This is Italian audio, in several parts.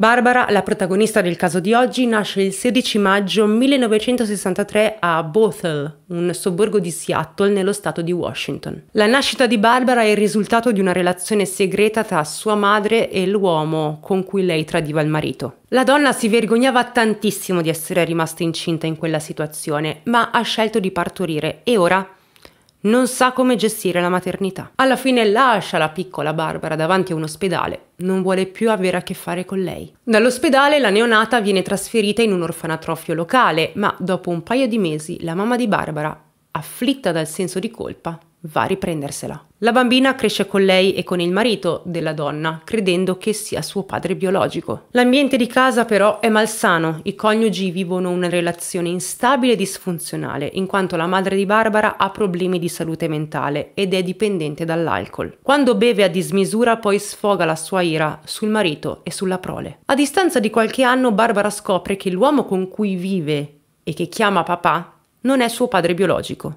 Barbara, la protagonista del caso di oggi, nasce il 16 maggio 1963 a Bothell, un sobborgo di Seattle nello stato di Washington. La nascita di Barbara è il risultato di una relazione segreta tra sua madre e l'uomo con cui lei tradiva il marito. La donna si vergognava tantissimo di essere rimasta incinta in quella situazione, ma ha scelto di partorire e ora non sa come gestire la maternità. Alla fine lascia la piccola Barbara davanti a un ospedale, non vuole più avere a che fare con lei. Dall'ospedale la neonata viene trasferita in un orfanatrofio locale, ma dopo un paio di mesi la mamma di Barbara, afflitta dal senso di colpa, va a riprendersela. La bambina cresce con lei e con il marito della donna, credendo che sia suo padre biologico. L'ambiente di casa però è malsano, i coniugi vivono una relazione instabile e disfunzionale, in quanto la madre di Barbara ha problemi di salute mentale ed è dipendente dall'alcol. Quando beve a dismisura poi sfoga la sua ira sul marito e sulla prole. A distanza di qualche anno Barbara scopre che l'uomo con cui vive e che chiama papà non è suo padre biologico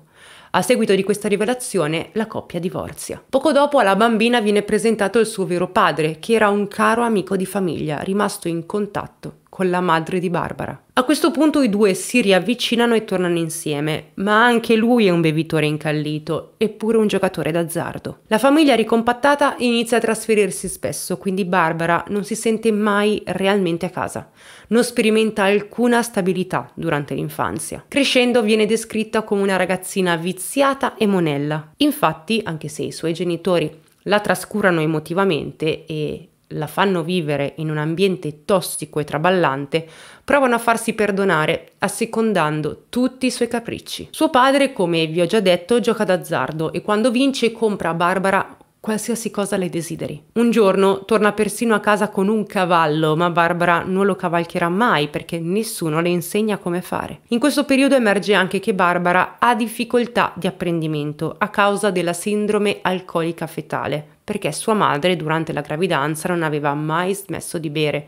a seguito di questa rivelazione la coppia divorzia. Poco dopo alla bambina viene presentato il suo vero padre, che era un caro amico di famiglia, rimasto in contatto con la madre di Barbara. A questo punto i due si riavvicinano e tornano insieme, ma anche lui è un bevitore incallito, eppure un giocatore d'azzardo. La famiglia ricompattata inizia a trasferirsi spesso, quindi Barbara non si sente mai realmente a casa. Non sperimenta alcuna stabilità durante l'infanzia. Crescendo viene descritta come una ragazzina viziata e monella. Infatti, anche se i suoi genitori la trascurano emotivamente e la fanno vivere in un ambiente tossico e traballante, provano a farsi perdonare assecondando tutti i suoi capricci. Suo padre, come vi ho già detto, gioca d'azzardo e quando vince compra a Barbara qualsiasi cosa le desideri. Un giorno torna persino a casa con un cavallo, ma Barbara non lo cavalcherà mai perché nessuno le insegna come fare. In questo periodo emerge anche che Barbara ha difficoltà di apprendimento a causa della sindrome alcolica fetale, perché sua madre durante la gravidanza non aveva mai smesso di bere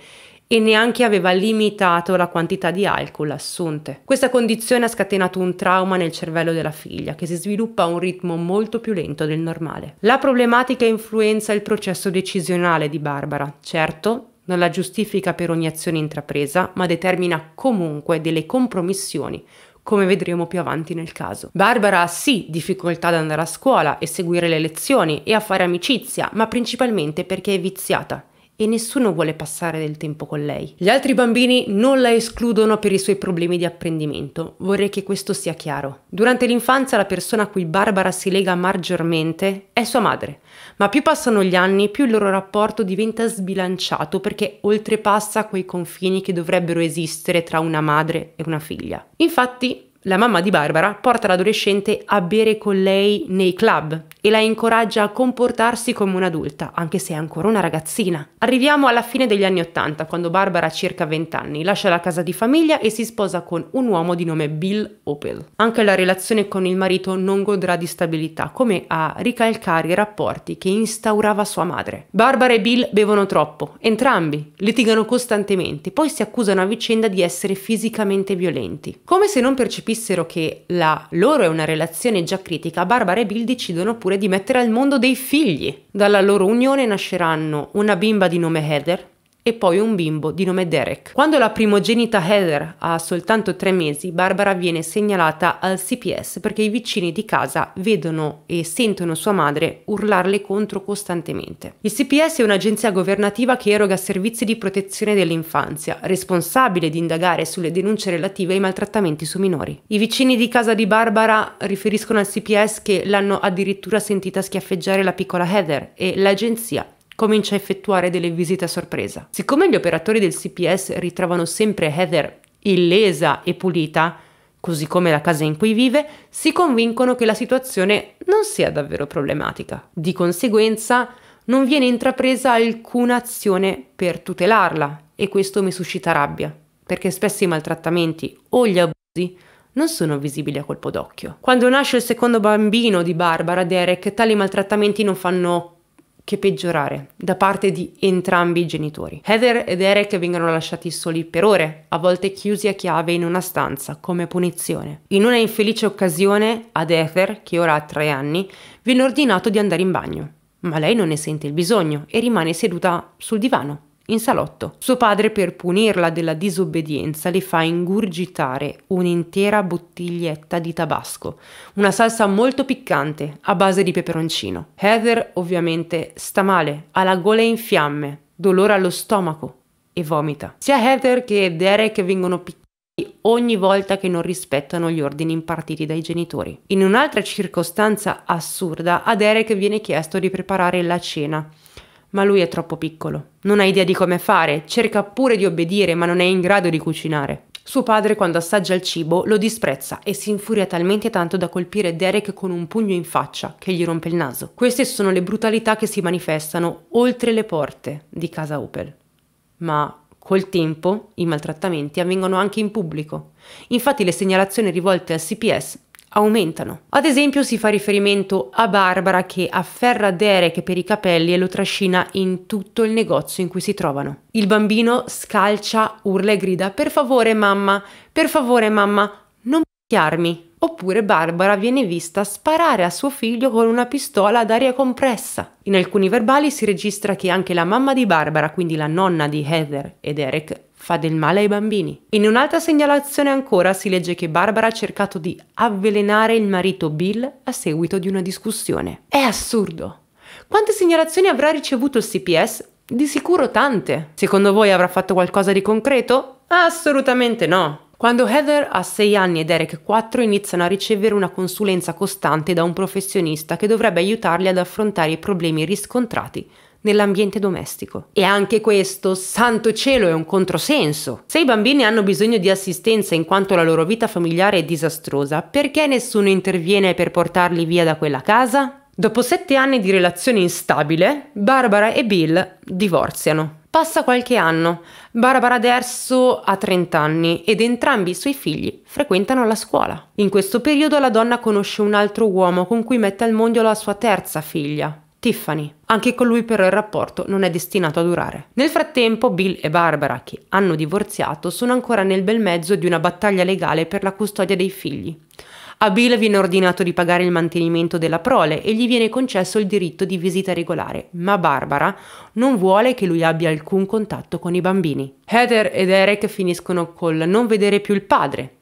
e neanche aveva limitato la quantità di alcol assunte. Questa condizione ha scatenato un trauma nel cervello della figlia che si sviluppa a un ritmo molto più lento del normale. La problematica influenza il processo decisionale di Barbara. Certo, non la giustifica per ogni azione intrapresa, ma determina comunque delle compromissioni come vedremo più avanti nel caso. Barbara ha sì difficoltà ad andare a scuola e seguire le lezioni e a fare amicizia, ma principalmente perché è viziata e nessuno vuole passare del tempo con lei. Gli altri bambini non la escludono per i suoi problemi di apprendimento, vorrei che questo sia chiaro. Durante l'infanzia la persona a cui Barbara si lega maggiormente è sua madre, ma più passano gli anni più il loro rapporto diventa sbilanciato perché oltrepassa quei confini che dovrebbero esistere tra una madre e una figlia. Infatti la mamma di Barbara porta l'adolescente a bere con lei nei club e la incoraggia a comportarsi come un'adulta, anche se è ancora una ragazzina. Arriviamo alla fine degli anni Ottanta, quando Barbara ha circa 20 anni, lascia la casa di famiglia e si sposa con un uomo di nome Bill Opel. Anche la relazione con il marito non godrà di stabilità, come a ricalcare i rapporti che instaurava sua madre. Barbara e Bill bevono troppo, entrambi, litigano costantemente, poi si accusano a vicenda di essere fisicamente violenti. Come se non percepissero scoprissero che la loro è una relazione già critica, Barbara e Bill decidono pure di mettere al mondo dei figli. Dalla loro unione nasceranno una bimba di nome Heather, e poi un bimbo di nome Derek. Quando la primogenita Heather ha soltanto tre mesi, Barbara viene segnalata al CPS perché i vicini di casa vedono e sentono sua madre urlarle contro costantemente. Il CPS è un'agenzia governativa che eroga servizi di protezione dell'infanzia, responsabile di indagare sulle denunce relative ai maltrattamenti su minori. I vicini di casa di Barbara riferiscono al CPS che l'hanno addirittura sentita schiaffeggiare la piccola Heather e l'agenzia comincia a effettuare delle visite a sorpresa. Siccome gli operatori del CPS ritrovano sempre Heather illesa e pulita, così come la casa in cui vive, si convincono che la situazione non sia davvero problematica. Di conseguenza, non viene intrapresa alcuna azione per tutelarla e questo mi suscita rabbia, perché spesso i maltrattamenti o gli abusi non sono visibili a colpo d'occhio. Quando nasce il secondo bambino di Barbara, Derek, tali maltrattamenti non fanno che peggiorare da parte di entrambi i genitori. Heather ed Eric vengono lasciati soli per ore, a volte chiusi a chiave in una stanza come punizione. In una infelice occasione ad Heather, che ora ha tre anni, viene ordinato di andare in bagno, ma lei non ne sente il bisogno e rimane seduta sul divano in salotto. Suo padre per punirla della disobbedienza le fa ingurgitare un'intera bottiglietta di tabasco, una salsa molto piccante a base di peperoncino. Heather ovviamente sta male, ha la gola in fiamme, dolore allo stomaco e vomita. Sia Heather che Derek vengono picchiati ogni volta che non rispettano gli ordini impartiti dai genitori. In un'altra circostanza assurda, a Derek viene chiesto di preparare la cena ma lui è troppo piccolo. Non ha idea di come fare, cerca pure di obbedire, ma non è in grado di cucinare. Suo padre, quando assaggia il cibo, lo disprezza e si infuria talmente tanto da colpire Derek con un pugno in faccia che gli rompe il naso. Queste sono le brutalità che si manifestano oltre le porte di casa Opel. Ma Col tempo i maltrattamenti avvengono anche in pubblico. Infatti le segnalazioni rivolte al CPS aumentano. Ad esempio si fa riferimento a Barbara che afferra Derek per i capelli e lo trascina in tutto il negozio in cui si trovano. Il bambino scalcia, urla e grida per favore mamma, per favore mamma, non picchiarmi. Oppure Barbara viene vista sparare a suo figlio con una pistola ad aria compressa. In alcuni verbali si registra che anche la mamma di Barbara, quindi la nonna di Heather ed Eric, fa del male ai bambini. In un'altra segnalazione ancora si legge che Barbara ha cercato di avvelenare il marito Bill a seguito di una discussione. È assurdo! Quante segnalazioni avrà ricevuto il CPS? Di sicuro tante. Secondo voi avrà fatto qualcosa di concreto? Assolutamente no. Quando Heather ha 6 anni e Derek 4 iniziano a ricevere una consulenza costante da un professionista che dovrebbe aiutarli ad affrontare i problemi riscontrati nell'ambiente domestico. E anche questo, santo cielo, è un controsenso. Se i bambini hanno bisogno di assistenza in quanto la loro vita familiare è disastrosa, perché nessuno interviene per portarli via da quella casa? Dopo sette anni di relazione instabile, Barbara e Bill divorziano Passa qualche anno, Barbara adesso ha 30 anni ed entrambi i suoi figli frequentano la scuola. In questo periodo la donna conosce un altro uomo con cui mette al mondo la sua terza figlia, Tiffany. Anche con lui però il rapporto non è destinato a durare. Nel frattempo Bill e Barbara, che hanno divorziato, sono ancora nel bel mezzo di una battaglia legale per la custodia dei figli. A Bill viene ordinato di pagare il mantenimento della prole e gli viene concesso il diritto di visita regolare, ma Barbara non vuole che lui abbia alcun contatto con i bambini. Heather ed Eric finiscono col non vedere più il padre.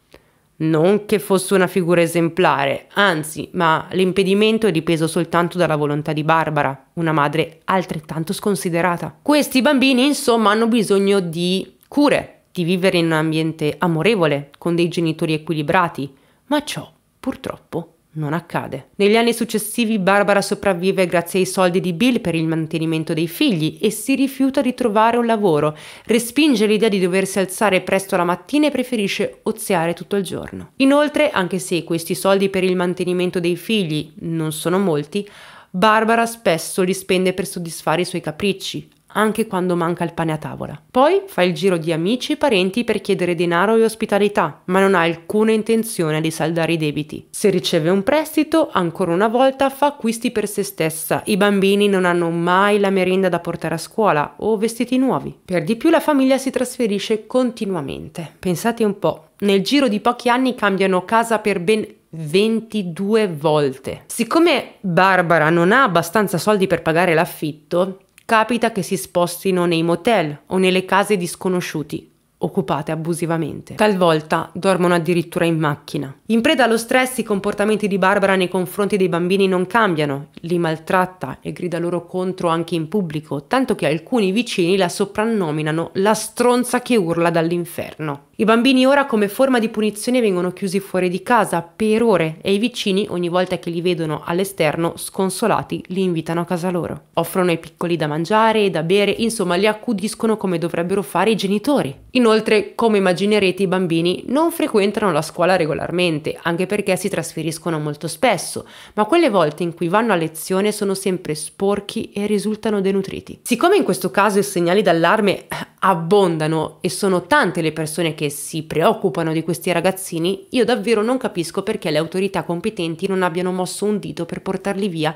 Non che fosse una figura esemplare, anzi, ma l'impedimento è dipeso soltanto dalla volontà di Barbara, una madre altrettanto sconsiderata. Questi bambini, insomma, hanno bisogno di cure, di vivere in un ambiente amorevole, con dei genitori equilibrati, ma ciò Purtroppo non accade. Negli anni successivi Barbara sopravvive grazie ai soldi di Bill per il mantenimento dei figli e si rifiuta di trovare un lavoro, respinge l'idea di doversi alzare presto la mattina e preferisce oziare tutto il giorno. Inoltre, anche se questi soldi per il mantenimento dei figli non sono molti, Barbara spesso li spende per soddisfare i suoi capricci, anche quando manca il pane a tavola. Poi fa il giro di amici e parenti per chiedere denaro e ospitalità, ma non ha alcuna intenzione di saldare i debiti. Se riceve un prestito, ancora una volta fa acquisti per se stessa. I bambini non hanno mai la merenda da portare a scuola o vestiti nuovi. Per di più la famiglia si trasferisce continuamente. Pensate un po', nel giro di pochi anni cambiano casa per ben 22 volte. Siccome Barbara non ha abbastanza soldi per pagare l'affitto, Capita che si spostino nei motel o nelle case di sconosciuti occupate abusivamente. Talvolta dormono addirittura in macchina. In preda allo stress i comportamenti di Barbara nei confronti dei bambini non cambiano, li maltratta e grida loro contro anche in pubblico, tanto che alcuni vicini la soprannominano la stronza che urla dall'inferno. I bambini ora come forma di punizione vengono chiusi fuori di casa per ore e i vicini ogni volta che li vedono all'esterno sconsolati li invitano a casa loro. Offrono ai piccoli da mangiare e da bere, insomma li accudiscono come dovrebbero fare i genitori. Inoltre, come immaginerete, i bambini non frequentano la scuola regolarmente, anche perché si trasferiscono molto spesso, ma quelle volte in cui vanno a lezione sono sempre sporchi e risultano denutriti. Siccome in questo caso i segnali d'allarme abbondano e sono tante le persone che si preoccupano di questi ragazzini, io davvero non capisco perché le autorità competenti non abbiano mosso un dito per portarli via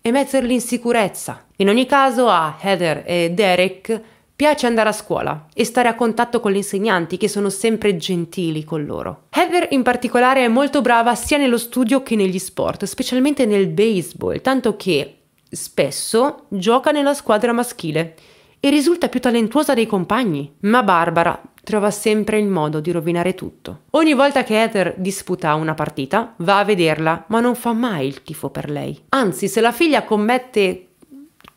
e metterli in sicurezza. In ogni caso a Heather e Derek piace andare a scuola e stare a contatto con gli insegnanti che sono sempre gentili con loro. Heather in particolare è molto brava sia nello studio che negli sport, specialmente nel baseball, tanto che spesso gioca nella squadra maschile e risulta più talentuosa dei compagni, ma Barbara trova sempre il modo di rovinare tutto. Ogni volta che Heather disputa una partita, va a vederla, ma non fa mai il tifo per lei. Anzi, se la figlia commette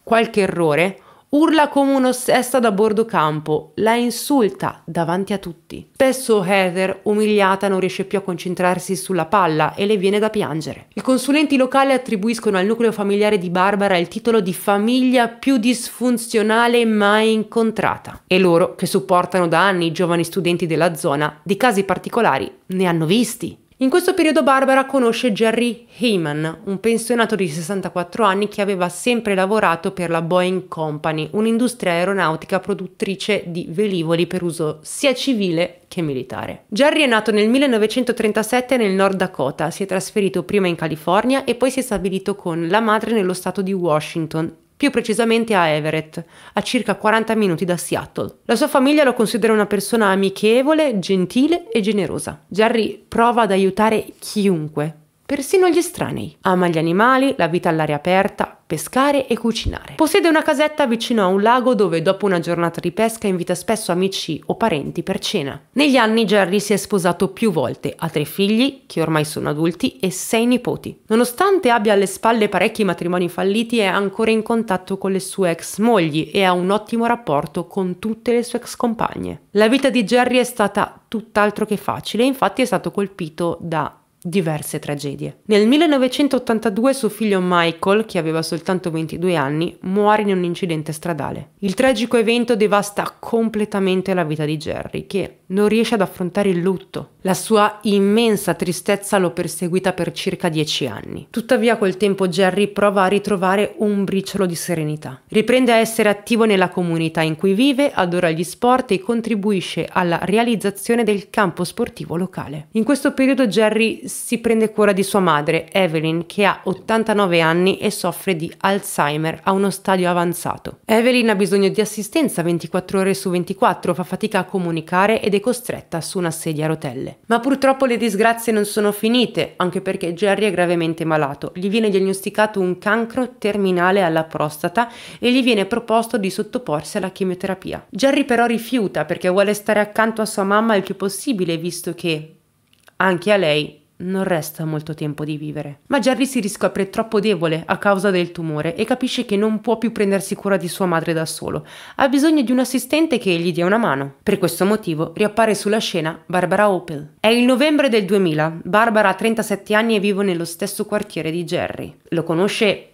qualche errore, urla come un'ossessa da bordo campo, la insulta davanti a tutti. Spesso Heather, umiliata, non riesce più a concentrarsi sulla palla e le viene da piangere. I consulenti locali attribuiscono al nucleo familiare di Barbara il titolo di famiglia più disfunzionale mai incontrata e loro, che supportano da anni i giovani studenti della zona, di casi particolari ne hanno visti. In questo periodo Barbara conosce Jerry Heyman, un pensionato di 64 anni che aveva sempre lavorato per la Boeing Company, un'industria aeronautica produttrice di velivoli per uso sia civile che militare. Jerry è nato nel 1937 nel Nord Dakota, si è trasferito prima in California e poi si è stabilito con la madre nello stato di Washington più precisamente a Everett, a circa 40 minuti da Seattle. La sua famiglia lo considera una persona amichevole, gentile e generosa. Jerry prova ad aiutare chiunque, persino gli estranei. Ama gli animali, la vita all'aria aperta, pescare e cucinare. Possiede una casetta vicino a un lago dove dopo una giornata di pesca invita spesso amici o parenti per cena. Negli anni Jerry si è sposato più volte, ha tre figli, che ormai sono adulti, e sei nipoti. Nonostante abbia alle spalle parecchi matrimoni falliti, è ancora in contatto con le sue ex mogli e ha un ottimo rapporto con tutte le sue ex compagne. La vita di Jerry è stata tutt'altro che facile, infatti è stato colpito da diverse tragedie. Nel 1982 suo figlio Michael, che aveva soltanto 22 anni, muore in un incidente stradale. Il tragico evento devasta completamente la vita di Jerry, che non riesce ad affrontare il lutto. La sua immensa tristezza lo perseguita per circa dieci anni. Tuttavia col tempo Jerry prova a ritrovare un briciolo di serenità. Riprende a essere attivo nella comunità in cui vive, adora gli sport e contribuisce alla realizzazione del campo sportivo locale. In questo periodo Jerry si prende cura di sua madre, Evelyn, che ha 89 anni e soffre di Alzheimer a uno stadio avanzato. Evelyn ha bisogno di assistenza 24 ore su 24, fa fatica a comunicare ed è vede costretta su una sedia a rotelle. Ma purtroppo le disgrazie non sono finite, anche perché Jerry è gravemente malato. Gli viene diagnosticato un cancro terminale alla prostata e gli viene proposto di sottoporsi alla chemioterapia. Jerry però rifiuta perché vuole stare accanto a sua mamma il più possibile, visto che anche a lei non resta molto tempo di vivere. Ma Jerry si riscopre troppo debole a causa del tumore e capisce che non può più prendersi cura di sua madre da solo. Ha bisogno di un assistente che gli dia una mano. Per questo motivo riappare sulla scena Barbara Opel. È il novembre del 2000. Barbara ha 37 anni e vive nello stesso quartiere di Jerry. Lo conosce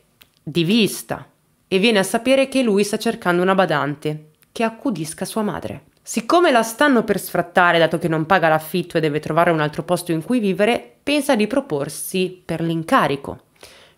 di vista e viene a sapere che lui sta cercando una badante che accudisca sua madre. Siccome la stanno per sfrattare dato che non paga l'affitto e deve trovare un altro posto in cui vivere, pensa di proporsi per l'incarico.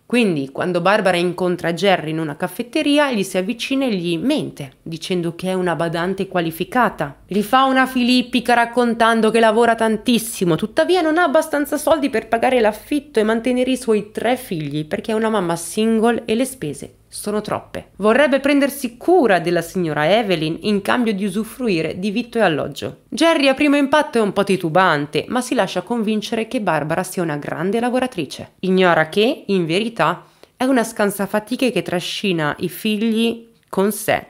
Quindi, quando Barbara incontra Jerry in una caffetteria, gli si avvicina e gli mente, dicendo che è una badante qualificata. Gli fa una filippica raccontando che lavora tantissimo, tuttavia non ha abbastanza soldi per pagare l'affitto e mantenere i suoi tre figli, perché è una mamma single e le spese sono troppe. Vorrebbe prendersi cura della signora Evelyn in cambio di usufruire di vitto e alloggio. Jerry a primo impatto è un po' titubante, ma si lascia convincere che Barbara sia una grande lavoratrice. Ignora che, in verità, è una scansafatiche che trascina i figli con sé,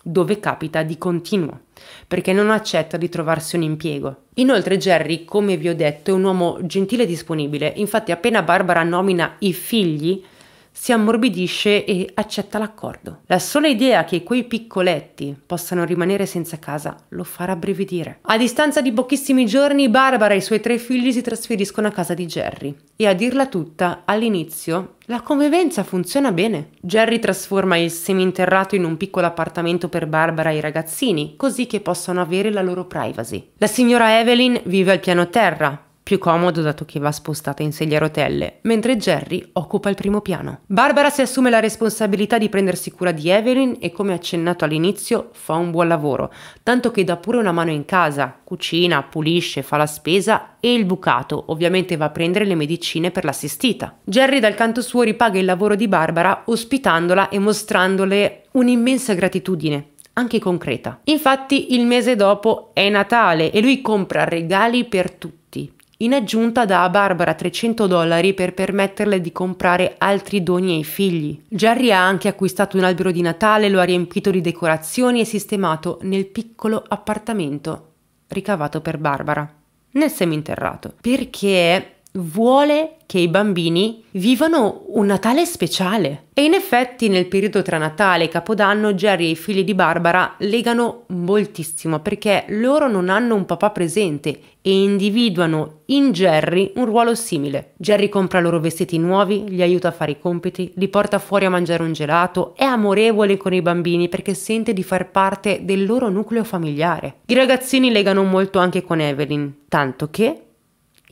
dove capita di continuo, perché non accetta di trovarsi un impiego. Inoltre Jerry, come vi ho detto, è un uomo gentile e disponibile, infatti appena Barbara nomina i figli, si ammorbidisce e accetta l'accordo. La sola idea che quei piccoletti possano rimanere senza casa lo farà brevidire. A distanza di pochissimi giorni, Barbara e i suoi tre figli si trasferiscono a casa di Jerry e a dirla tutta, all'inizio la convivenza funziona bene. Jerry trasforma il seminterrato in un piccolo appartamento per Barbara e i ragazzini, così che possano avere la loro privacy. La signora Evelyn vive al piano terra, più comodo dato che va spostata in sedia a rotelle, mentre Jerry occupa il primo piano. Barbara si assume la responsabilità di prendersi cura di Evelyn e come accennato all'inizio fa un buon lavoro, tanto che dà pure una mano in casa, cucina, pulisce, fa la spesa e il bucato ovviamente va a prendere le medicine per l'assistita. Jerry dal canto suo ripaga il lavoro di Barbara ospitandola e mostrandole un'immensa gratitudine anche concreta. Infatti il mese dopo è Natale e lui compra regali per tutti in aggiunta dà a Barbara 300 dollari per permetterle di comprare altri doni ai figli. Jerry ha anche acquistato un albero di Natale, lo ha riempito di decorazioni e sistemato nel piccolo appartamento ricavato per Barbara, nel seminterrato, perché vuole che i bambini vivano un Natale speciale. E in effetti nel periodo tra Natale e Capodanno Jerry e i figli di Barbara legano moltissimo perché loro non hanno un papà presente e individuano in Jerry un ruolo simile. Jerry compra loro vestiti nuovi, li aiuta a fare i compiti, li porta fuori a mangiare un gelato, è amorevole con i bambini perché sente di far parte del loro nucleo familiare. I ragazzini legano molto anche con Evelyn, tanto che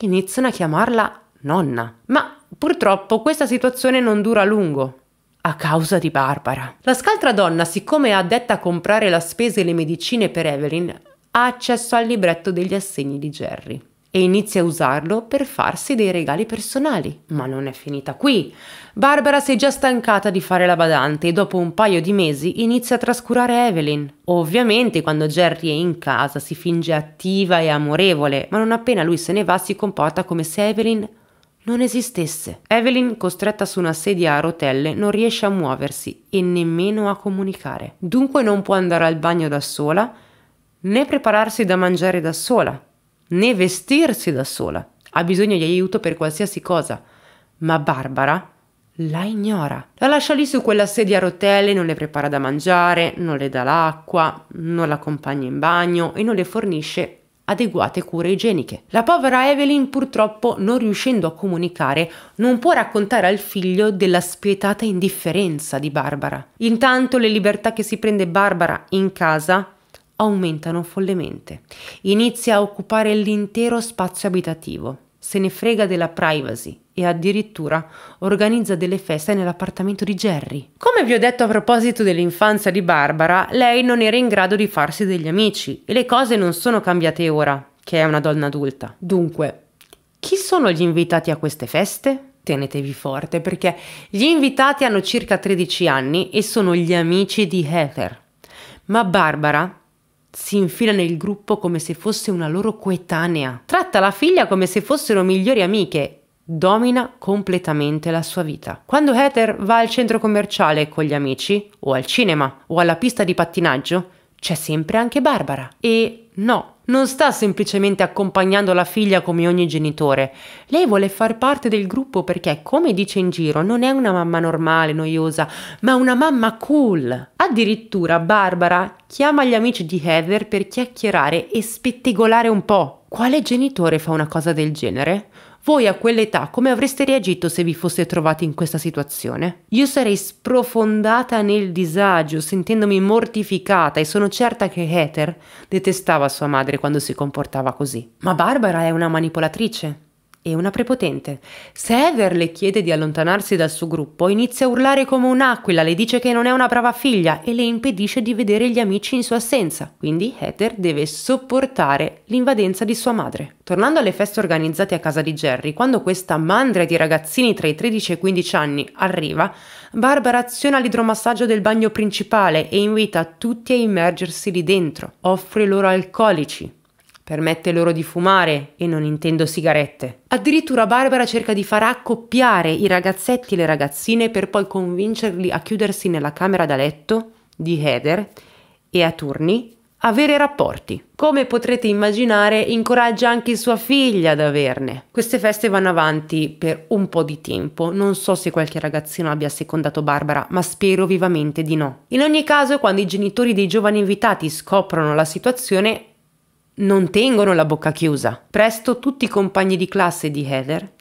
iniziano a chiamarla nonna. Ma purtroppo questa situazione non dura a lungo a causa di Barbara. La scaltra donna, siccome è addetta a comprare la spesa e le medicine per Evelyn, ha accesso al libretto degli assegni di Jerry e inizia a usarlo per farsi dei regali personali. Ma non è finita qui. Barbara si è già stancata di fare la badante e dopo un paio di mesi inizia a trascurare Evelyn. Ovviamente quando Jerry è in casa si finge attiva e amorevole, ma non appena lui se ne va si comporta come se Evelyn non esistesse. Evelyn, costretta su una sedia a rotelle, non riesce a muoversi e nemmeno a comunicare. Dunque non può andare al bagno da sola, né prepararsi da mangiare da sola, né vestirsi da sola. Ha bisogno di aiuto per qualsiasi cosa. Ma Barbara la ignora. La lascia lì su quella sedia a rotelle, non le prepara da mangiare, non le dà l'acqua, non l'accompagna in bagno e non le fornisce adeguate cure igieniche. La povera Evelyn purtroppo, non riuscendo a comunicare, non può raccontare al figlio della spietata indifferenza di Barbara. Intanto le libertà che si prende Barbara in casa aumentano follemente. Inizia a occupare l'intero spazio abitativo. Se ne frega della privacy e addirittura organizza delle feste nell'appartamento di Jerry. Come vi ho detto a proposito dell'infanzia di Barbara, lei non era in grado di farsi degli amici e le cose non sono cambiate ora, che è una donna adulta. Dunque, chi sono gli invitati a queste feste? tenetevi forte perché gli invitati hanno circa 13 anni e sono gli amici di Heather. Ma Barbara si infila nel gruppo come se fosse una loro coetanea. Tratta la figlia come se fossero migliori amiche domina completamente la sua vita. Quando Heather va al centro commerciale con gli amici, o al cinema, o alla pista di pattinaggio, c'è sempre anche Barbara. E no, non sta semplicemente accompagnando la figlia come ogni genitore. Lei vuole far parte del gruppo perché, come dice in giro, non è una mamma normale, noiosa, ma una mamma cool. Addirittura Barbara chiama gli amici di Heather per chiacchierare e spettegolare un po'. Quale genitore fa una cosa del genere? voi a quell'età come avreste reagito se vi foste trovati in questa situazione? Io sarei sprofondata nel disagio, sentendomi mortificata e sono certa che Heather detestava sua madre quando si comportava così. Ma Barbara è una manipolatrice e una prepotente. Se Ever le chiede di allontanarsi dal suo gruppo, inizia a urlare come un'aquila, le dice che non è una brava figlia e le impedisce di vedere gli amici in sua assenza. Quindi Heather deve sopportare l'invadenza di sua madre. Tornando alle feste organizzate a casa di Jerry, quando questa mandria di ragazzini tra i 13 e i 15 anni arriva, Barbara aziona l'idromassaggio del bagno principale e invita tutti a immergersi lì dentro. Offre loro alcolici, permette loro di fumare e non intendo sigarette. Addirittura Barbara cerca di far accoppiare i ragazzetti e le ragazzine per poi convincerli a chiudersi nella camera da letto di Heather e a turni avere rapporti. Come potrete immaginare, incoraggia anche sua figlia ad averne. Queste feste vanno avanti per un po' di tempo, non so se qualche ragazzino abbia secondato Barbara, ma spero vivamente di no. In ogni caso, quando i genitori dei giovani invitati scoprono la situazione, non tengono la bocca chiusa. Presto tutti i compagni di classe di Heather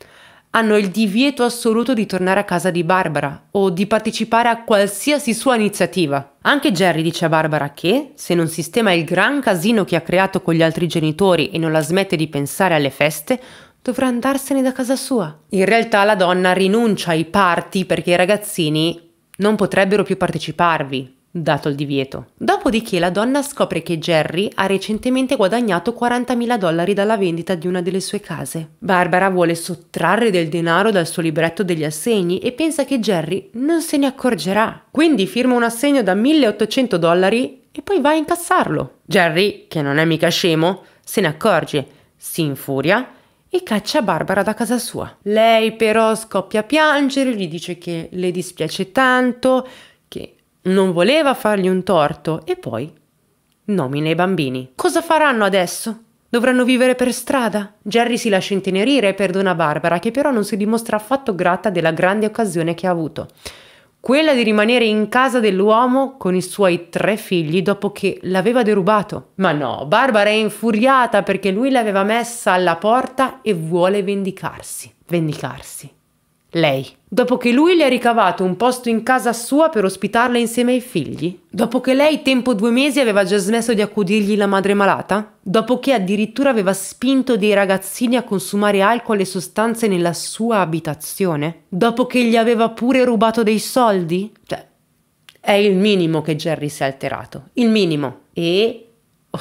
hanno il divieto assoluto di tornare a casa di Barbara o di partecipare a qualsiasi sua iniziativa. Anche Jerry dice a Barbara che, se non sistema il gran casino che ha creato con gli altri genitori e non la smette di pensare alle feste, dovrà andarsene da casa sua. In realtà la donna rinuncia ai parti perché i ragazzini non potrebbero più parteciparvi, dato il divieto. Dopodiché la donna scopre che Jerry ha recentemente guadagnato 40.000 dollari dalla vendita di una delle sue case. Barbara vuole sottrarre del denaro dal suo libretto degli assegni e pensa che Jerry non se ne accorgerà. Quindi firma un assegno da 1.800 dollari e poi va a incassarlo. Jerry, che non è mica scemo, se ne accorge, si infuria e caccia Barbara da casa sua. Lei però scoppia a piangere, gli dice che le dispiace tanto, non voleva fargli un torto e poi nomina i bambini. Cosa faranno adesso? Dovranno vivere per strada? Jerry si lascia intenerire e perdona Barbara, che però non si dimostra affatto grata della grande occasione che ha avuto. Quella di rimanere in casa dell'uomo con i suoi tre figli dopo che l'aveva derubato. Ma no, Barbara è infuriata perché lui l'aveva messa alla porta e vuole vendicarsi. Vendicarsi. Lei. Dopo che lui le ha ricavato un posto in casa sua per ospitarla insieme ai figli? Dopo che lei, tempo due mesi, aveva già smesso di accudirgli la madre malata? Dopo che addirittura aveva spinto dei ragazzini a consumare alcol e sostanze nella sua abitazione? Dopo che gli aveva pure rubato dei soldi? Cioè, è il minimo che Jerry si è alterato. Il minimo. E...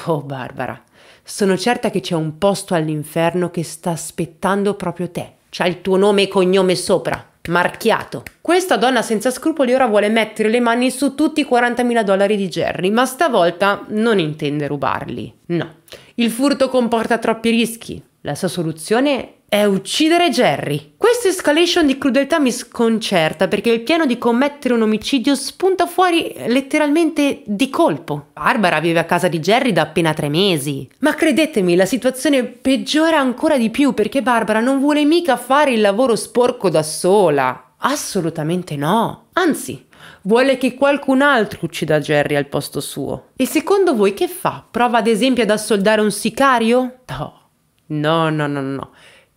Oh, Barbara, sono certa che c'è un posto all'inferno che sta aspettando proprio te c'ha il tuo nome e cognome sopra, marchiato. Questa donna senza scrupoli ora vuole mettere le mani su tutti i 40.000 dollari di Jerry, ma stavolta non intende rubarli. No, il furto comporta troppi rischi. La sua soluzione è uccidere Jerry. Questa escalation di crudeltà mi sconcerta perché il piano di commettere un omicidio spunta fuori letteralmente di colpo. Barbara vive a casa di Jerry da appena tre mesi. Ma credetemi, la situazione peggiora ancora di più perché Barbara non vuole mica fare il lavoro sporco da sola. Assolutamente no. Anzi, vuole che qualcun altro uccida Jerry al posto suo. E secondo voi che fa? Prova ad esempio ad assoldare un sicario? No. No, no, no, no.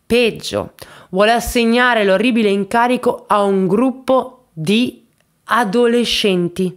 Peggio, vuole assegnare l'orribile incarico a un gruppo di adolescenti.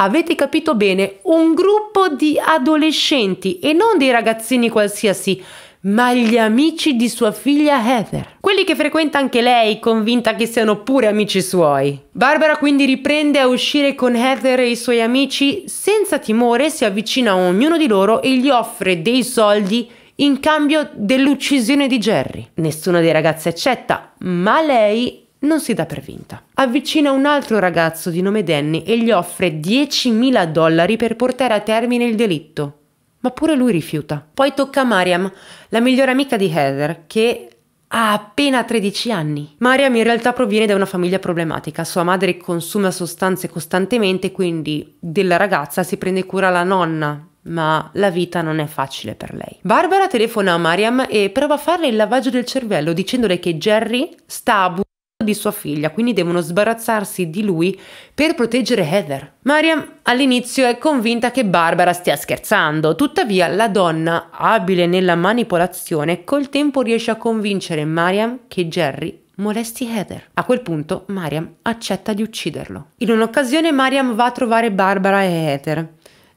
Avete capito bene, un gruppo di adolescenti e non dei ragazzini qualsiasi, ma gli amici di sua figlia Heather. Quelli che frequenta anche lei, convinta che siano pure amici suoi. Barbara quindi riprende a uscire con Heather e i suoi amici, senza timore si avvicina a ognuno di loro e gli offre dei soldi in cambio dell'uccisione di Jerry. Nessuno dei ragazzi accetta, ma lei non si dà per vinta. Avvicina un altro ragazzo di nome Danny e gli offre 10.000 dollari per portare a termine il delitto. Ma pure lui rifiuta. Poi tocca a Mariam, la migliore amica di Heather, che ha appena 13 anni. Mariam in realtà proviene da una famiglia problematica. Sua madre consuma sostanze costantemente, quindi della ragazza si prende cura la nonna, ma la vita non è facile per lei. Barbara telefona a Mariam e prova a farle il lavaggio del cervello dicendole che Jerry sta abusando di sua figlia, quindi devono sbarazzarsi di lui per proteggere Heather. Mariam all'inizio è convinta che Barbara stia scherzando, tuttavia la donna, abile nella manipolazione, col tempo riesce a convincere Mariam che Jerry molesti Heather. A quel punto Mariam accetta di ucciderlo. In un'occasione Mariam va a trovare Barbara e Heather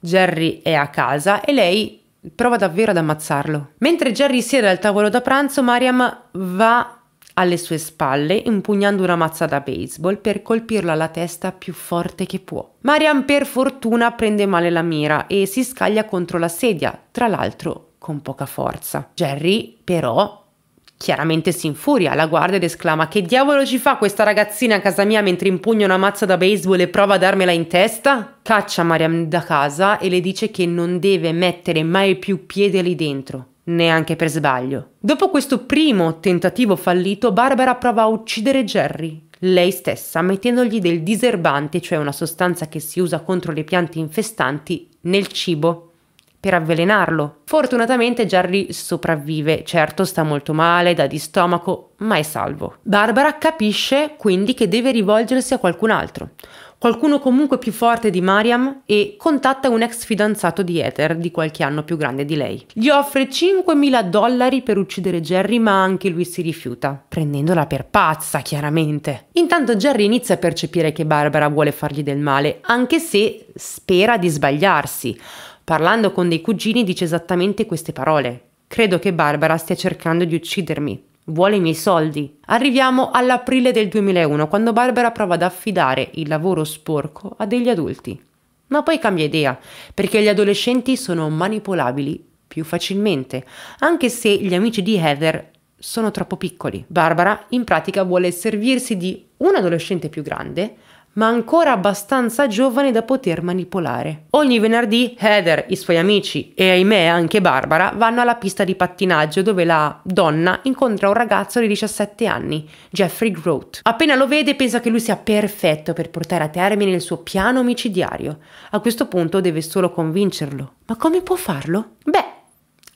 Jerry è a casa e lei prova davvero ad ammazzarlo. Mentre Jerry siede al tavolo da pranzo, Mariam va alle sue spalle, impugnando una mazza da baseball per colpirlo alla testa più forte che può. Mariam per fortuna prende male la mira e si scaglia contro la sedia, tra l'altro con poca forza. Jerry però Chiaramente si infuria, la guarda ed esclama Che diavolo ci fa questa ragazzina a casa mia mentre impugna una mazza da baseball e prova a darmela in testa? Caccia Mariam da casa e le dice che non deve mettere mai più piede lì dentro neanche per sbaglio. Dopo questo primo tentativo fallito, Barbara prova a uccidere Jerry, lei stessa, mettendogli del diserbante, cioè una sostanza che si usa contro le piante infestanti, nel cibo per avvelenarlo. Fortunatamente Jerry sopravvive, certo sta molto male, dà di stomaco, ma è salvo. Barbara capisce quindi che deve rivolgersi a qualcun altro, qualcuno comunque più forte di Mariam e contatta un ex fidanzato di Ether di qualche anno più grande di lei. Gli offre 5.000 dollari per uccidere Jerry ma anche lui si rifiuta, prendendola per pazza chiaramente. Intanto Jerry inizia a percepire che Barbara vuole fargli del male, anche se spera di sbagliarsi. Parlando con dei cugini dice esattamente queste parole. Credo che Barbara stia cercando di uccidermi. Vuole i miei soldi. Arriviamo all'aprile del 2001, quando Barbara prova ad affidare il lavoro sporco a degli adulti. Ma poi cambia idea, perché gli adolescenti sono manipolabili più facilmente, anche se gli amici di Heather sono troppo piccoli. Barbara in pratica vuole servirsi di un adolescente più grande ma ancora abbastanza giovane da poter manipolare. Ogni venerdì Heather, i suoi amici e ahimè anche Barbara vanno alla pista di pattinaggio dove la donna incontra un ragazzo di 17 anni, Jeffrey Grote. Appena lo vede pensa che lui sia perfetto per portare a termine il suo piano omicidiario. A questo punto deve solo convincerlo. Ma come può farlo? Beh,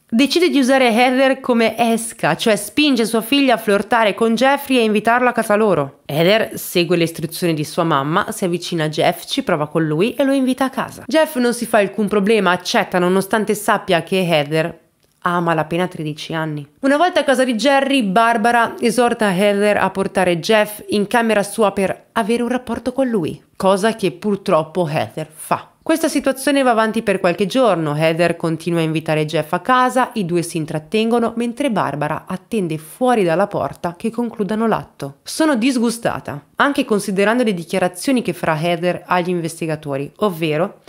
Decide di usare Heather come esca, cioè spinge sua figlia a flirtare con Jeffrey e invitarlo a casa loro. Heather segue le istruzioni di sua mamma, si avvicina a Jeff, ci prova con lui e lo invita a casa. Jeff non si fa alcun problema, accetta nonostante sappia che Heather ha malapena 13 anni. Una volta a casa di Jerry, Barbara esorta Heather a portare Jeff in camera sua per avere un rapporto con lui, cosa che purtroppo Heather fa. Questa situazione va avanti per qualche giorno, Heather continua a invitare Jeff a casa, i due si intrattengono mentre Barbara attende fuori dalla porta che concludano l'atto. Sono disgustata, anche considerando le dichiarazioni che farà Heather agli investigatori, ovvero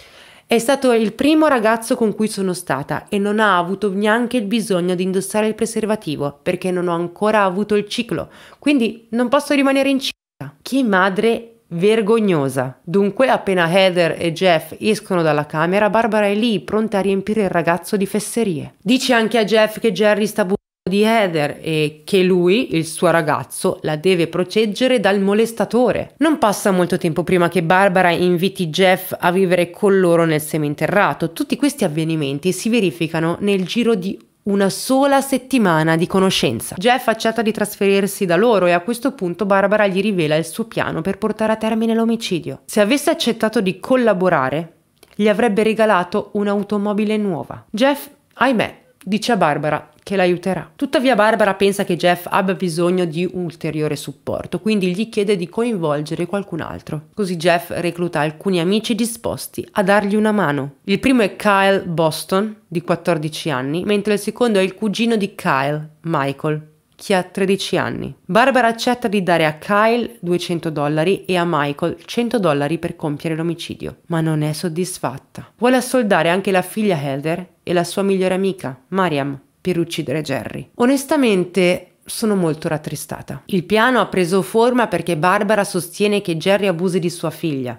è stato il primo ragazzo con cui sono stata e non ha avuto neanche il bisogno di indossare il preservativo perché non ho ancora avuto il ciclo, quindi non posso rimanere incinta. Chi madre Vergognosa. Dunque, appena Heather e Jeff escono dalla camera, Barbara è lì, pronta a riempire il ragazzo di fesserie. Dice anche a Jeff che Jerry sta buttando di Heather e che lui, il suo ragazzo, la deve proteggere dal molestatore. Non passa molto tempo prima che Barbara inviti Jeff a vivere con loro nel seminterrato. Tutti questi avvenimenti si verificano nel giro di una sola settimana di conoscenza. Jeff accetta di trasferirsi da loro e a questo punto Barbara gli rivela il suo piano per portare a termine l'omicidio. Se avesse accettato di collaborare, gli avrebbe regalato un'automobile nuova. Jeff, ahimè, dice a Barbara che l'aiuterà. Tuttavia Barbara pensa che Jeff abbia bisogno di ulteriore supporto, quindi gli chiede di coinvolgere qualcun altro. Così Jeff recluta alcuni amici disposti a dargli una mano. Il primo è Kyle Boston, di 14 anni, mentre il secondo è il cugino di Kyle, Michael, che ha 13 anni. Barbara accetta di dare a Kyle 200 dollari e a Michael 100 dollari per compiere l'omicidio, ma non è soddisfatta. Vuole assoldare anche la figlia Heather e la sua migliore amica, Mariam per uccidere Jerry. Onestamente, sono molto rattristata. Il piano ha preso forma perché Barbara sostiene che Jerry abusi di sua figlia,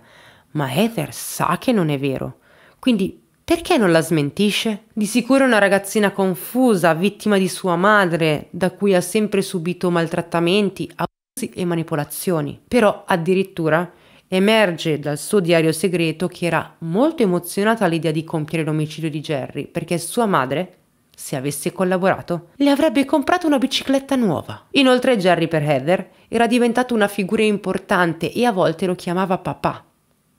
ma Heather sa che non è vero. Quindi perché non la smentisce? Di sicuro è una ragazzina confusa, vittima di sua madre, da cui ha sempre subito maltrattamenti, abusi e manipolazioni. Però addirittura emerge dal suo diario segreto che era molto emozionata all'idea di compiere l'omicidio di Jerry, perché sua madre se avesse collaborato, le avrebbe comprato una bicicletta nuova. Inoltre Jerry per Heather era diventato una figura importante e a volte lo chiamava papà,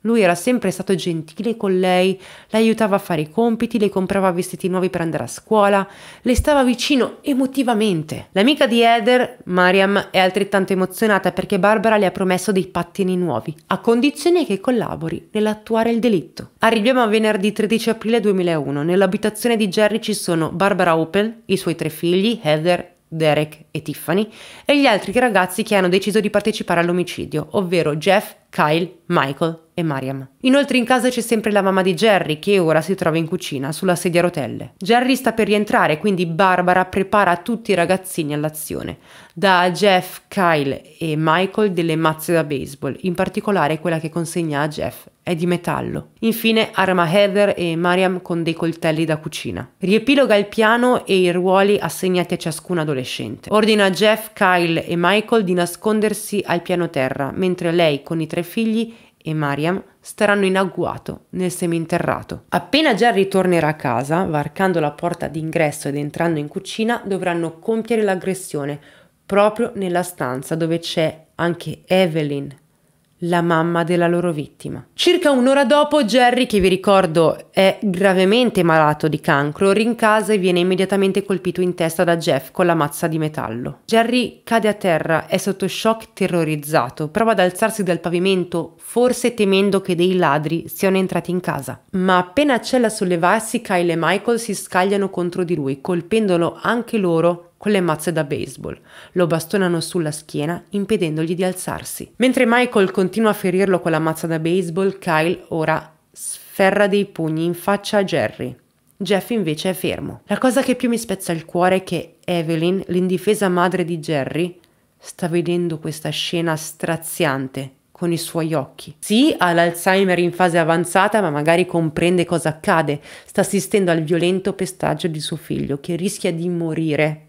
lui era sempre stato gentile con lei, la aiutava a fare i compiti, le comprava vestiti nuovi per andare a scuola, le stava vicino emotivamente. L'amica di Heather, Mariam, è altrettanto emozionata perché Barbara le ha promesso dei pattini nuovi, a condizione che collabori nell'attuare il delitto. Arriviamo a venerdì 13 aprile 2001. Nell'abitazione di Jerry ci sono Barbara Opel, i suoi tre figli, Heather, Derek e Tiffany, e gli altri ragazzi che hanno deciso di partecipare all'omicidio, ovvero Jeff, Kyle, Michael e Mariam. Inoltre in casa c'è sempre la mamma di Jerry che ora si trova in cucina sulla sedia a rotelle. Jerry sta per rientrare, quindi Barbara prepara tutti i ragazzini all'azione. Da Jeff, Kyle e Michael delle mazze da baseball, in particolare quella che consegna a Jeff è di metallo. Infine arma Heather e Mariam con dei coltelli da cucina. Riepiloga il piano e i ruoli assegnati a ciascun adolescente. Ordina ordina a Jeff, Kyle e Michael di nascondersi al piano terra, mentre lei con i tre figli e Mariam staranno in agguato nel seminterrato. Appena Jerry tornerà a casa, varcando la porta d'ingresso ed entrando in cucina, dovranno compiere l'aggressione proprio nella stanza dove c'è anche Evelyn, la mamma della loro vittima. Circa un'ora dopo Jerry, che vi ricordo è gravemente malato di cancro, rincasa e viene immediatamente colpito in testa da Jeff con la mazza di metallo. Jerry cade a terra, è sotto shock terrorizzato, prova ad alzarsi dal pavimento, forse temendo che dei ladri siano entrati in casa. Ma appena c'è a sollevarsi, Kyle e Michael si scagliano contro di lui, colpendolo anche loro con le mazze da baseball. Lo bastonano sulla schiena, impedendogli di alzarsi. Mentre Michael continua a ferirlo con la mazza da baseball, Kyle ora sferra dei pugni in faccia a Jerry. Jeff invece è fermo. La cosa che più mi spezza il cuore è che Evelyn, l'indifesa madre di Jerry, sta vedendo questa scena straziante con i suoi occhi. Sì, ha l'Alzheimer in fase avanzata, ma magari comprende cosa accade. Sta assistendo al violento pestaggio di suo figlio, che rischia di morire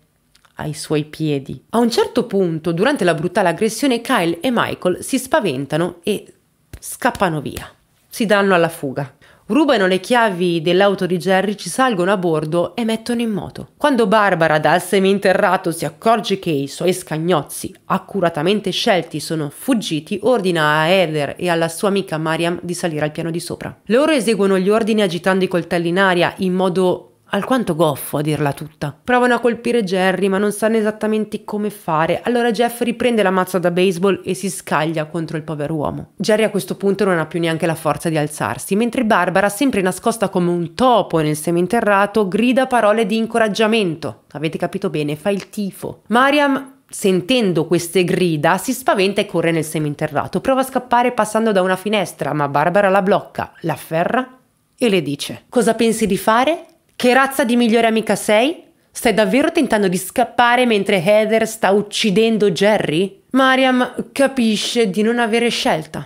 ai suoi piedi. A un certo punto, durante la brutale aggressione, Kyle e Michael si spaventano e scappano via. Si danno alla fuga. Rubano le chiavi dell'auto di Jerry, ci salgono a bordo e mettono in moto. Quando Barbara dal seminterrato si accorge che i suoi scagnozzi, accuratamente scelti, sono fuggiti, ordina a Heather e alla sua amica Mariam di salire al piano di sopra. Loro eseguono gli ordini agitando i coltelli in aria in modo alquanto goffo a dirla tutta. Provano a colpire Jerry, ma non sanno esattamente come fare. Allora Jeff riprende la mazza da baseball e si scaglia contro il povero uomo. Jerry a questo punto non ha più neanche la forza di alzarsi, mentre Barbara, sempre nascosta come un topo nel seminterrato, grida parole di incoraggiamento. Avete capito bene, fa il tifo. Mariam sentendo queste grida, si spaventa e corre nel seminterrato. Prova a scappare passando da una finestra, ma Barbara la blocca, l'afferra e le dice: Cosa pensi di fare? Che razza di migliore amica sei? Stai davvero tentando di scappare mentre Heather sta uccidendo Jerry? Mariam capisce di non avere scelta.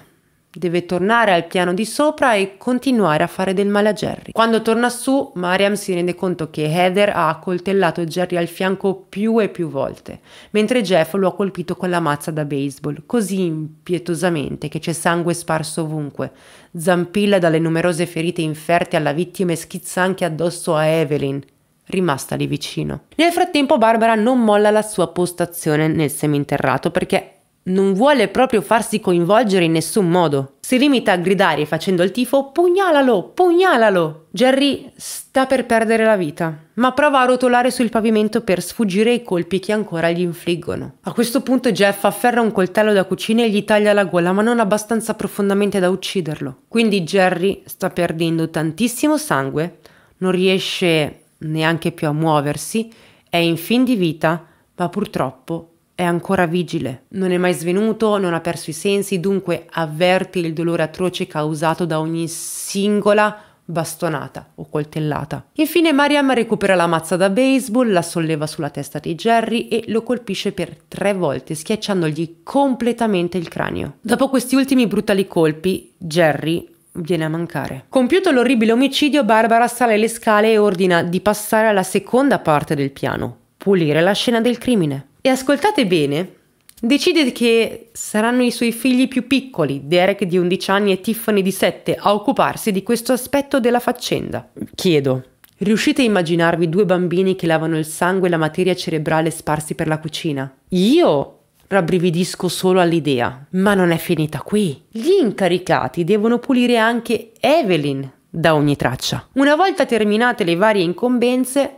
Deve tornare al piano di sopra e continuare a fare del male a Jerry. Quando torna su, Mariam si rende conto che Heather ha accoltellato Jerry al fianco più e più volte, mentre Jeff lo ha colpito con la mazza da baseball, così impietosamente che c'è sangue sparso ovunque. Zampilla dalle numerose ferite inferte alla vittima e schizza anche addosso a Evelyn, rimasta lì vicino. Nel frattempo Barbara non molla la sua postazione nel seminterrato perché non vuole proprio farsi coinvolgere in nessun modo. Si limita a gridare facendo il tifo pugnalalo, pugnalalo. Jerry sta per perdere la vita, ma prova a rotolare sul pavimento per sfuggire ai colpi che ancora gli infliggono. A questo punto Jeff afferra un coltello da cucina e gli taglia la gola, ma non abbastanza profondamente da ucciderlo. Quindi Jerry sta perdendo tantissimo sangue, non riesce neanche più a muoversi, è in fin di vita, ma purtroppo è ancora vigile, non è mai svenuto, non ha perso i sensi, dunque avverte il dolore atroce causato da ogni singola bastonata o coltellata. Infine Mariam recupera la mazza da baseball, la solleva sulla testa di Jerry e lo colpisce per tre volte, schiacciandogli completamente il cranio. Dopo questi ultimi brutali colpi, Jerry viene a mancare. Compiuto l'orribile omicidio, Barbara sale le scale e ordina di passare alla seconda parte del piano, pulire la scena del crimine. E ascoltate bene, decide che saranno i suoi figli più piccoli, Derek di 11 anni e Tiffany di 7, a occuparsi di questo aspetto della faccenda. Chiedo, Riuscite a immaginarvi due bambini che lavano il sangue e la materia cerebrale sparsi per la cucina? Io rabbrividisco solo all'idea, ma non è finita qui. Gli incaricati devono pulire anche Evelyn da ogni traccia. Una volta terminate le varie incombenze,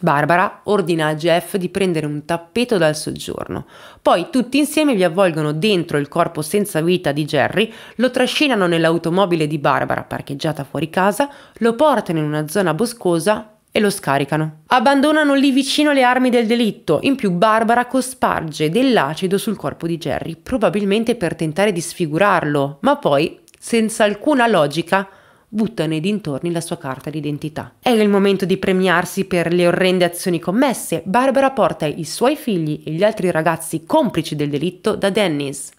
Barbara ordina a Jeff di prendere un tappeto dal soggiorno. Poi tutti insieme vi avvolgono dentro il corpo senza vita di Jerry, lo trascinano nell'automobile di Barbara parcheggiata fuori casa, lo portano in una zona boscosa e lo scaricano. Abbandonano lì vicino le armi del delitto, in più Barbara cosparge dell'acido sul corpo di Jerry, probabilmente per tentare di sfigurarlo, ma poi, senza alcuna logica, butta nei dintorni la sua carta d'identità. È il momento di premiarsi per le orrende azioni commesse. Barbara porta i suoi figli e gli altri ragazzi complici del delitto da Dennis,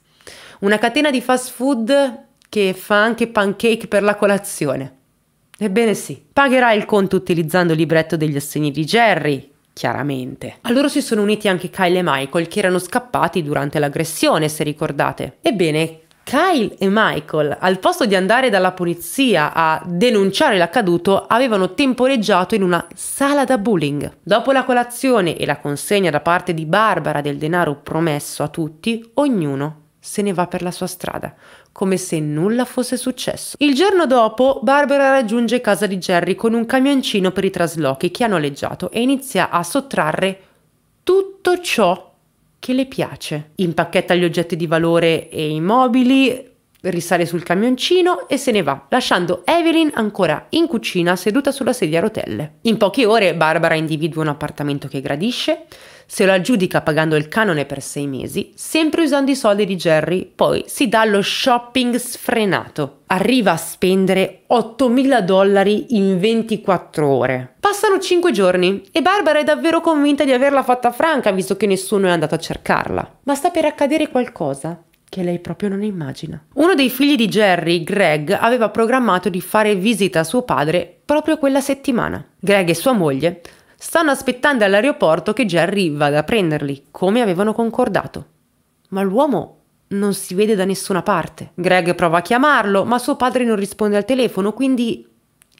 una catena di fast food che fa anche pancake per la colazione. Ebbene sì, pagherà il conto utilizzando il libretto degli assegni di Jerry, chiaramente. A loro si sono uniti anche Kyle e Michael che erano scappati durante l'aggressione, se ricordate. Ebbene, Kyle e Michael, al posto di andare dalla polizia a denunciare l'accaduto, avevano temporeggiato in una sala da bullying. Dopo la colazione e la consegna da parte di Barbara del denaro promesso a tutti, ognuno se ne va per la sua strada, come se nulla fosse successo. Il giorno dopo, Barbara raggiunge casa di Jerry con un camioncino per i traslochi che ha noleggiato e inizia a sottrarre tutto ciò che le piace. Impacchetta gli oggetti di valore e i mobili risale sul camioncino e se ne va, lasciando Evelyn ancora in cucina seduta sulla sedia a rotelle. In poche ore Barbara individua un appartamento che gradisce, se lo aggiudica pagando il canone per sei mesi, sempre usando i soldi di Jerry, poi si dà allo shopping sfrenato. Arriva a spendere 8.000 dollari in 24 ore. Passano 5 giorni e Barbara è davvero convinta di averla fatta franca, visto che nessuno è andato a cercarla. Ma sta per accadere qualcosa che lei proprio non immagina. Uno dei figli di Jerry, Greg, aveva programmato di fare visita a suo padre proprio quella settimana. Greg e sua moglie stanno aspettando all'aeroporto che Jerry vada a prenderli, come avevano concordato. Ma l'uomo non si vede da nessuna parte. Greg prova a chiamarlo, ma suo padre non risponde al telefono, quindi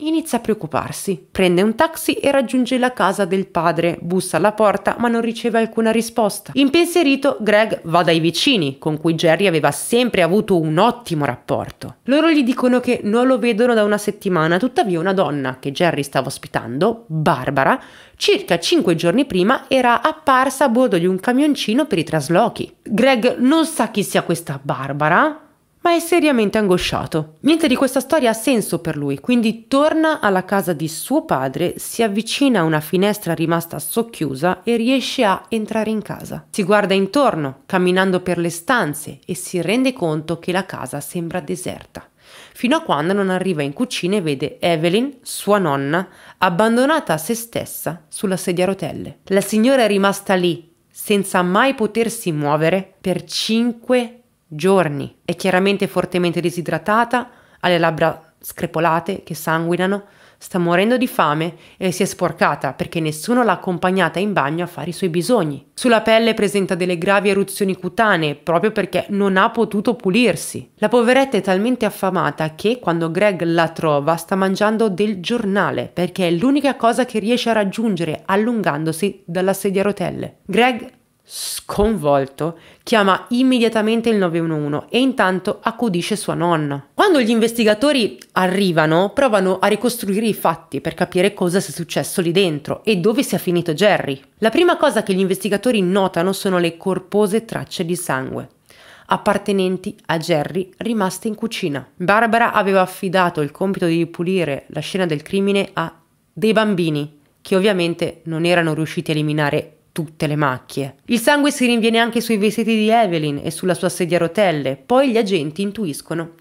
Inizia a preoccuparsi. Prende un taxi e raggiunge la casa del padre. Bussa alla porta ma non riceve alcuna risposta. Impensierito, Greg va dai vicini, con cui Jerry aveva sempre avuto un ottimo rapporto. Loro gli dicono che non lo vedono da una settimana, tuttavia una donna che Jerry stava ospitando, Barbara, circa cinque giorni prima era apparsa a bordo di un camioncino per i traslochi. Greg non sa chi sia questa Barbara, ma è seriamente angosciato. Niente di questa storia ha senso per lui, quindi torna alla casa di suo padre, si avvicina a una finestra rimasta socchiusa e riesce a entrare in casa. Si guarda intorno, camminando per le stanze e si rende conto che la casa sembra deserta fino a quando non arriva in cucina e vede Evelyn, sua nonna, abbandonata a se stessa sulla sedia a rotelle. La signora è rimasta lì, senza mai potersi muovere, per cinque giorni. È chiaramente fortemente disidratata, ha le labbra screpolate che sanguinano, sta morendo di fame e si è sporcata perché nessuno l'ha accompagnata in bagno a fare i suoi bisogni. Sulla pelle presenta delle gravi eruzioni cutanee proprio perché non ha potuto pulirsi. La poveretta è talmente affamata che quando Greg la trova sta mangiando del giornale perché è l'unica cosa che riesce a raggiungere allungandosi dalla sedia a rotelle. Greg Sconvolto, chiama immediatamente il 911 e intanto accudisce sua nonna. Quando gli investigatori arrivano, provano a ricostruire i fatti per capire cosa sia successo lì dentro e dove sia finito Jerry. La prima cosa che gli investigatori notano sono le corpose tracce di sangue appartenenti a Jerry rimaste in cucina. Barbara aveva affidato il compito di ripulire la scena del crimine a dei bambini che ovviamente non erano riusciti a eliminare tutte le macchie. Il sangue si rinviene anche sui vestiti di Evelyn e sulla sua sedia a rotelle, poi gli agenti intuiscono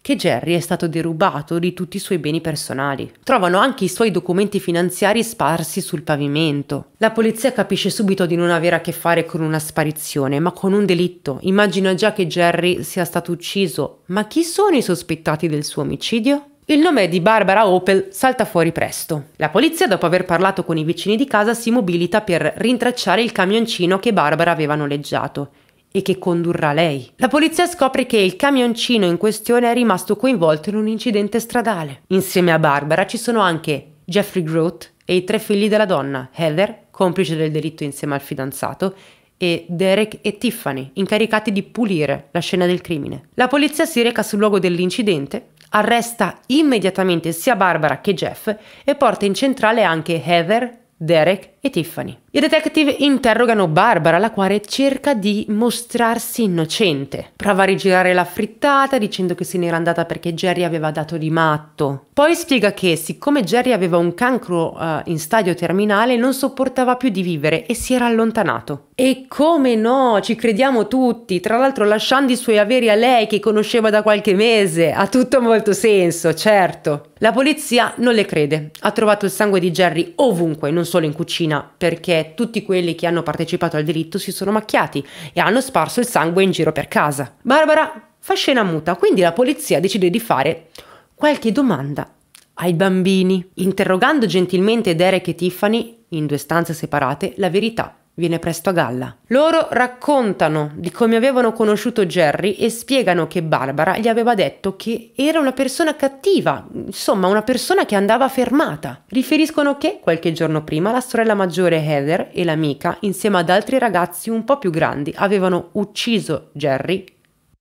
che Jerry è stato derubato di tutti i suoi beni personali. Trovano anche i suoi documenti finanziari sparsi sul pavimento. La polizia capisce subito di non avere a che fare con una sparizione, ma con un delitto. Immagina già che Jerry sia stato ucciso, ma chi sono i sospettati del suo omicidio? Il nome di Barbara Opel salta fuori presto. La polizia, dopo aver parlato con i vicini di casa, si mobilita per rintracciare il camioncino che Barbara aveva noleggiato e che condurrà lei. La polizia scopre che il camioncino in questione è rimasto coinvolto in un incidente stradale. Insieme a Barbara ci sono anche Jeffrey Groot e i tre figli della donna, Heather, complice del delitto insieme al fidanzato, e Derek e Tiffany, incaricati di pulire la scena del crimine. La polizia si reca sul luogo dell'incidente arresta immediatamente sia Barbara che Jeff e porta in centrale anche Heather, Derek e Tiffany. I detective interrogano Barbara, la quale cerca di mostrarsi innocente. Prova a rigirare la frittata dicendo che se n'era andata perché Jerry aveva dato di matto. Poi spiega che siccome Jerry aveva un cancro uh, in stadio terminale non sopportava più di vivere e si era allontanato. E come no, ci crediamo tutti, tra l'altro lasciando i suoi averi a lei che conosceva da qualche mese, ha tutto molto senso, certo. La polizia non le crede, ha trovato il sangue di Jerry ovunque, non solo in cucina Palestina perché tutti quelli che hanno partecipato al delitto si sono macchiati e hanno sparso il sangue in giro per casa. Barbara fa scena muta, quindi la polizia decide di fare qualche domanda ai bambini, interrogando gentilmente Derek e Tiffany, in due stanze separate, la verità viene presto a galla. Loro raccontano di come avevano conosciuto Jerry e spiegano che Barbara gli aveva detto che era una persona cattiva, insomma una persona che andava fermata. Riferiscono che qualche giorno prima la sorella maggiore Heather e l'amica, insieme ad altri ragazzi un po' più grandi, avevano ucciso Jerry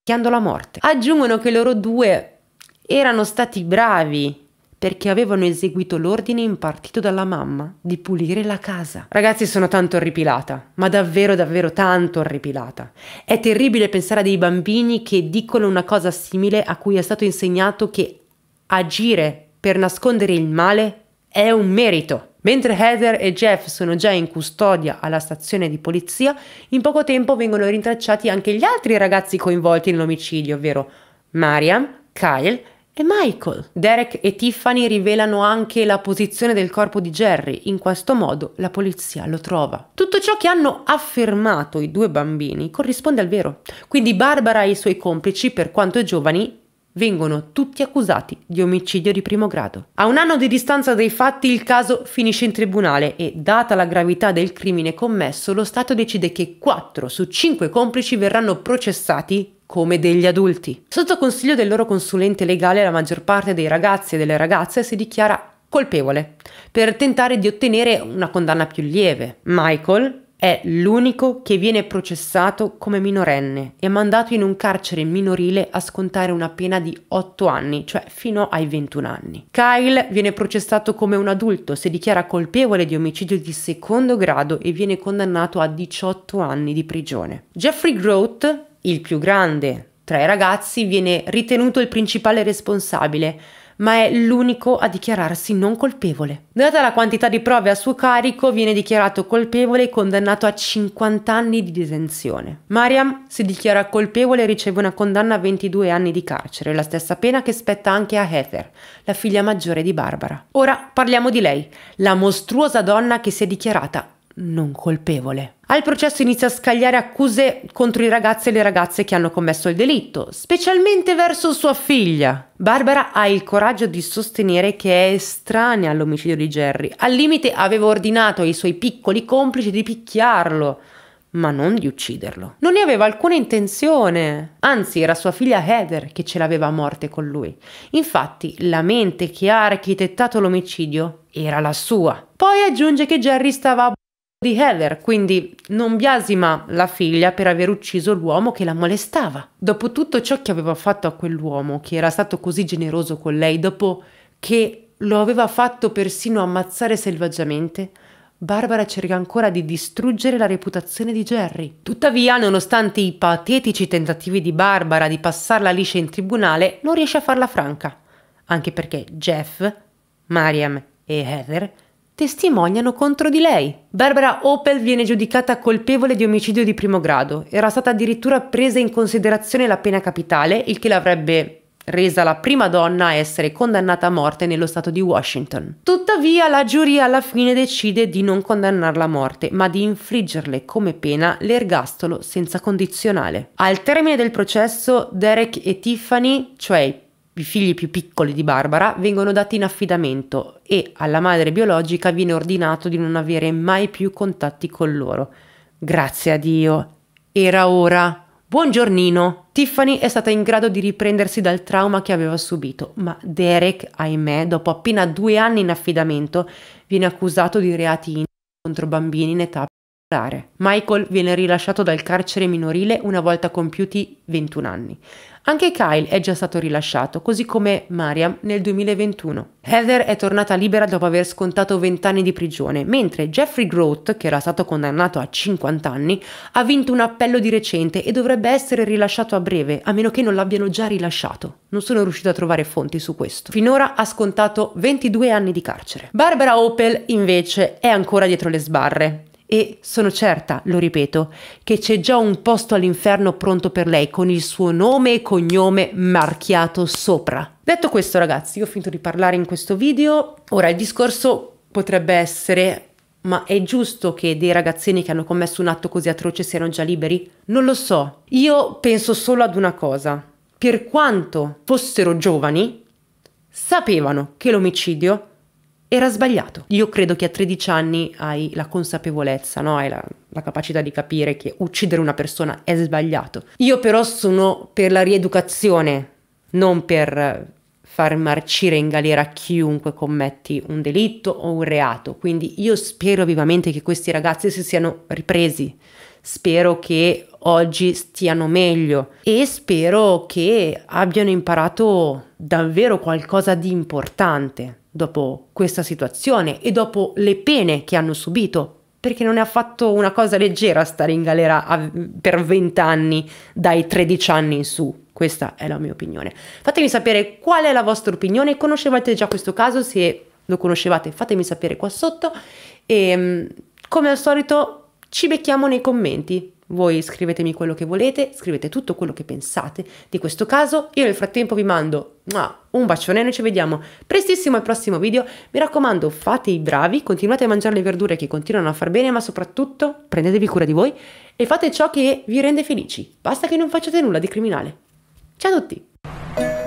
chiandolo la morte. Aggiungono che loro due erano stati bravi perché avevano eseguito l'ordine impartito dalla mamma di pulire la casa. Ragazzi, sono tanto orripilata, ma davvero, davvero tanto orripilata. È terribile pensare a dei bambini che dicono una cosa simile a cui è stato insegnato che agire per nascondere il male è un merito. Mentre Heather e Jeff sono già in custodia alla stazione di polizia, in poco tempo vengono rintracciati anche gli altri ragazzi coinvolti nell'omicidio, ovvero Mariam, Kyle è Michael. Derek e Tiffany rivelano anche la posizione del corpo di Jerry, in questo modo la polizia lo trova. Tutto ciò che hanno affermato i due bambini corrisponde al vero, quindi Barbara e i suoi complici, per quanto giovani, vengono tutti accusati di omicidio di primo grado. A un anno di distanza dai fatti il caso finisce in tribunale e, data la gravità del crimine commesso, lo Stato decide che 4 su 5 complici verranno processati come degli adulti. Sotto consiglio del loro consulente legale la maggior parte dei ragazzi e delle ragazze si dichiara colpevole per tentare di ottenere una condanna più lieve. Michael è l'unico che viene processato come minorenne e mandato in un carcere minorile a scontare una pena di 8 anni, cioè fino ai 21 anni. Kyle viene processato come un adulto, si dichiara colpevole di omicidio di secondo grado e viene condannato a 18 anni di prigione. Jeffrey Groth il più grande tra i ragazzi, viene ritenuto il principale responsabile, ma è l'unico a dichiararsi non colpevole. Data la quantità di prove a suo carico, viene dichiarato colpevole e condannato a 50 anni di detenzione. Mariam si dichiara colpevole e riceve una condanna a 22 anni di carcere, la stessa pena che spetta anche a Heather, la figlia maggiore di Barbara. Ora parliamo di lei, la mostruosa donna che si è dichiarata non colpevole. Al processo inizia a scagliare accuse contro i ragazzi e le ragazze che hanno commesso il delitto, specialmente verso sua figlia. Barbara ha il coraggio di sostenere che è estranea all'omicidio di Jerry. Al limite aveva ordinato ai suoi piccoli complici di picchiarlo, ma non di ucciderlo. Non ne aveva alcuna intenzione, anzi era sua figlia Heather che ce l'aveva a morte con lui. Infatti la mente che ha architettato l'omicidio era la sua. Poi aggiunge che Jerry stava di Heather, quindi non biasima la figlia per aver ucciso l'uomo che la molestava. Dopo tutto ciò che aveva fatto a quell'uomo, che era stato così generoso con lei, dopo che lo aveva fatto persino ammazzare selvaggiamente, Barbara cerca ancora di distruggere la reputazione di Jerry. Tuttavia, nonostante i patetici tentativi di Barbara di passarla liscia in tribunale, non riesce a farla franca, anche perché Jeff, Mariam e Heather testimoniano contro di lei. Barbara Opel viene giudicata colpevole di omicidio di primo grado. Era stata addirittura presa in considerazione la pena capitale, il che l'avrebbe resa la prima donna a essere condannata a morte nello stato di Washington. Tuttavia la giuria alla fine decide di non condannarla a morte, ma di infliggerle come pena l'ergastolo senza condizionale. Al termine del processo, Derek e Tiffany, cioè i figli più piccoli di Barbara vengono dati in affidamento e alla madre biologica viene ordinato di non avere mai più contatti con loro. Grazie a Dio. Era ora. Buongiornino. Tiffany è stata in grado di riprendersi dal trauma che aveva subito, ma Derek, ahimè, dopo appena due anni in affidamento, viene accusato di reati contro bambini in età particolare. Michael viene rilasciato dal carcere minorile una volta compiuti 21 anni. Anche Kyle è già stato rilasciato, così come Mariam nel 2021. Heather è tornata libera dopo aver scontato 20 anni di prigione, mentre Jeffrey Groth, che era stato condannato a 50 anni, ha vinto un appello di recente e dovrebbe essere rilasciato a breve, a meno che non l'abbiano già rilasciato. Non sono riuscito a trovare fonti su questo. Finora ha scontato 22 anni di carcere. Barbara Opel, invece, è ancora dietro le sbarre e sono certa, lo ripeto, che c'è già un posto all'inferno pronto per lei con il suo nome e cognome marchiato sopra. Detto questo ragazzi, io ho finito di parlare in questo video, ora il discorso potrebbe essere ma è giusto che dei ragazzini che hanno commesso un atto così atroce siano già liberi? Non lo so. Io penso solo ad una cosa. Per quanto fossero giovani, sapevano che l'omicidio era sbagliato. Io credo che a 13 anni hai la consapevolezza, no? hai la, la capacità di capire che uccidere una persona è sbagliato. Io però sono per la rieducazione, non per far marcire in galera chiunque commetti un delitto o un reato. Quindi io spero vivamente che questi ragazzi si siano ripresi. Spero che oggi stiano meglio e spero che abbiano imparato davvero qualcosa di importante dopo questa situazione e dopo le pene che hanno subito, perché non è affatto una cosa leggera stare in galera a, per 20 anni dai 13 anni in su. Questa è la mia opinione. Fatemi sapere qual è la vostra opinione, conoscevate già questo caso, se lo conoscevate fatemi sapere qua sotto e ehm, come al solito ci becchiamo nei commenti. Voi scrivetemi quello che volete, scrivete tutto quello che pensate di questo caso. Io nel frattempo vi mando un bacione, noi ci vediamo prestissimo al prossimo video. Mi raccomando, fate i bravi, continuate a mangiare le verdure che continuano a far bene, ma soprattutto prendetevi cura di voi e fate ciò che vi rende felici. Basta che non facciate nulla di criminale. Ciao a tutti!